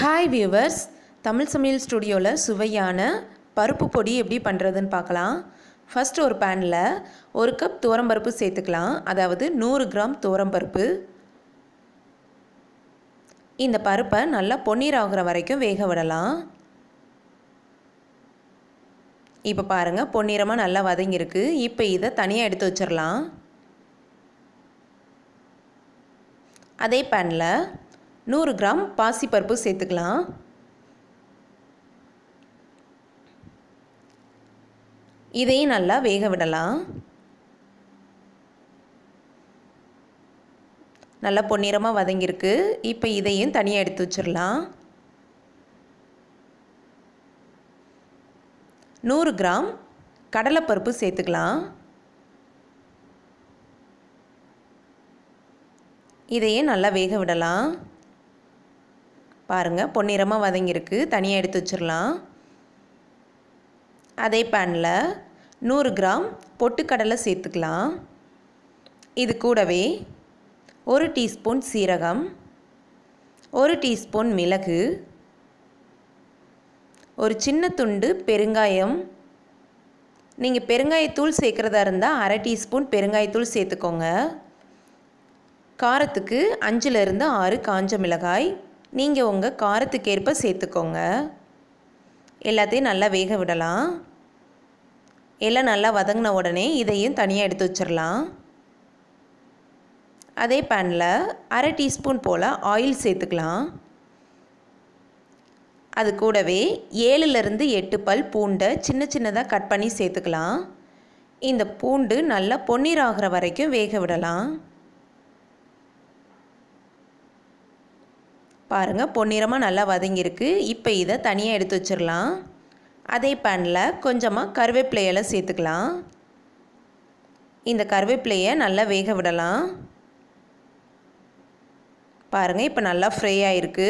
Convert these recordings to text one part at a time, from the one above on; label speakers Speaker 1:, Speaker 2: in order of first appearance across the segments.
Speaker 1: hi viewers Tamil சமையல் ஸ்டுடியோவில் சுவையான பருப்பு பொடி எப்படி பண்ணுறதுன்னு பார்க்கலாம் ஃபஸ்ட் ஒரு பேனில் ஒரு கப் துவரம்பருப்பு சேர்த்துக்கலாம் அதாவது நூறு கிராம் துவரம்பருப்பு இந்த பருப்பை நல்லா பொன்னீர் ஆகுற வரைக்கும் வேக விடலாம் இப்போ பாருங்கள் பொன்னீரமாக நல்லா வதங்கியிருக்கு இப்போ இதை தனியாக எடுத்து வச்சிடலாம் அதே பேனில் நூறு கிராம் பாசிப்பருப்பு சேர்த்துக்கலாம் இதையும் நல்லா வேக விடலாம் நல்லா பொன்னிறமாக வதங்கியிருக்கு இப்போ இதையும் தனியாக எடுத்து வச்சிடலாம் நூறு கிராம் கடலைப்பருப்பு சேர்த்துக்கலாம் இதையே நல்லா வேக விடலாம் பாருங்கள் பொன்னிறமாக வதங்கியிருக்கு தனியாக எடுத்து வச்சிடலாம் அதே பேனில் நூறு கிராம் பொட்டுக்கடலை சேர்த்துக்கலாம் இது கூடவே ஒரு டீஸ்பூன் சீரகம் ஒரு டீஸ்பூன் மிளகு ஒரு சின்ன துண்டு பெருங்காயம் நீங்கள் பெருங்காயத்தூள் சேர்க்குறதா இருந்தால் அரை டீஸ்பூன் பெருங்காயத்தூள் சேர்த்துக்கோங்க காரத்துக்கு அஞ்சுலேருந்து ஆறு காஞ்ச மிளகாய் நீங்கள் உங்கள் காரத்துக்கேற்ப சேர்த்துக்கோங்க எல்லாத்தையும் நல்லா வேக விடலாம் எல்லாம் நல்லா வதங்கின உடனே இதையும் தனியாக எடுத்து வச்சிடலாம் அதே பேனில் அரை டீஸ்பூன் போல் ஆயில் சேர்த்துக்கலாம் அது கூடவே ஏழுலேருந்து எட்டு பல் பூண்டை சின்ன சின்னதாக கட் பண்ணி சேர்த்துக்கலாம் இந்த பூண்டு நல்லா பொன்னீர் ஆகிற வரைக்கும் வேக விடலாம் பாருங்கள் பொன்னிறமாக நல்லா வதங்கியிருக்கு இப்போ இதை தனியாக எடுத்து வச்சிடலாம் அதே பேனில் கொஞ்சமாக கருவேப்பிலையெல்லாம் சேர்த்துக்கலாம் இந்த கருவேப்பிலையை நல்லா வேக விடலாம் பாருங்கள் இப்போ நல்லா ஃப்ரை ஆகிருக்கு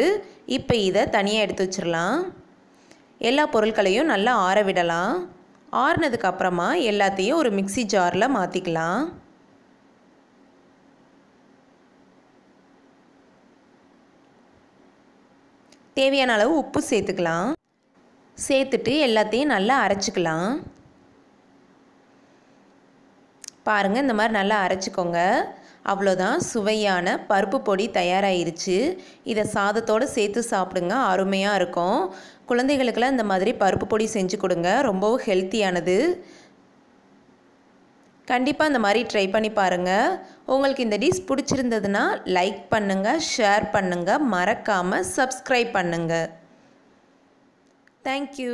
Speaker 1: இப்போ இதை தனியாக எடுத்து வச்சிடலாம் எல்லா பொருட்களையும் நல்லா ஆற விடலாம் ஆறுனதுக்கப்புறமா எல்லாத்தையும் ஒரு மிக்சி ஜாரில் மாற்றிக்கலாம் தேவையான அளவு உப்பு சேர்த்துக்கலாம் சேர்த்துட்டு எல்லாத்தையும் நல்லா அரைச்சிக்கலாம் பாருங்கள் இந்த மாதிரி நல்லா அரைச்சிக்கோங்க அவ்வளோதான் சுவையான பருப்பு பொடி தயாராகிருச்சு இதை சாதத்தோடு சேர்த்து சாப்பிடுங்க அருமையாக இருக்கும் குழந்தைகளுக்கெல்லாம் இந்த மாதிரி பருப்பு பொடி செஞ்சு கொடுங்க ரொம்பவும் ஹெல்த்தியானது கண்டிப்பாக இந்த மாதிரி ட்ரை பண்ணி பாருங்கள் உங்களுக்கு இந்த டிஷ் பிடிச்சிருந்ததுன்னா லைக் பண்ணுங்கள் ஷேர் பண்ணுங்கள் மறக்காமல் சப்ஸ்கிரைப் பண்ணுங்கள் தேங்க்யூ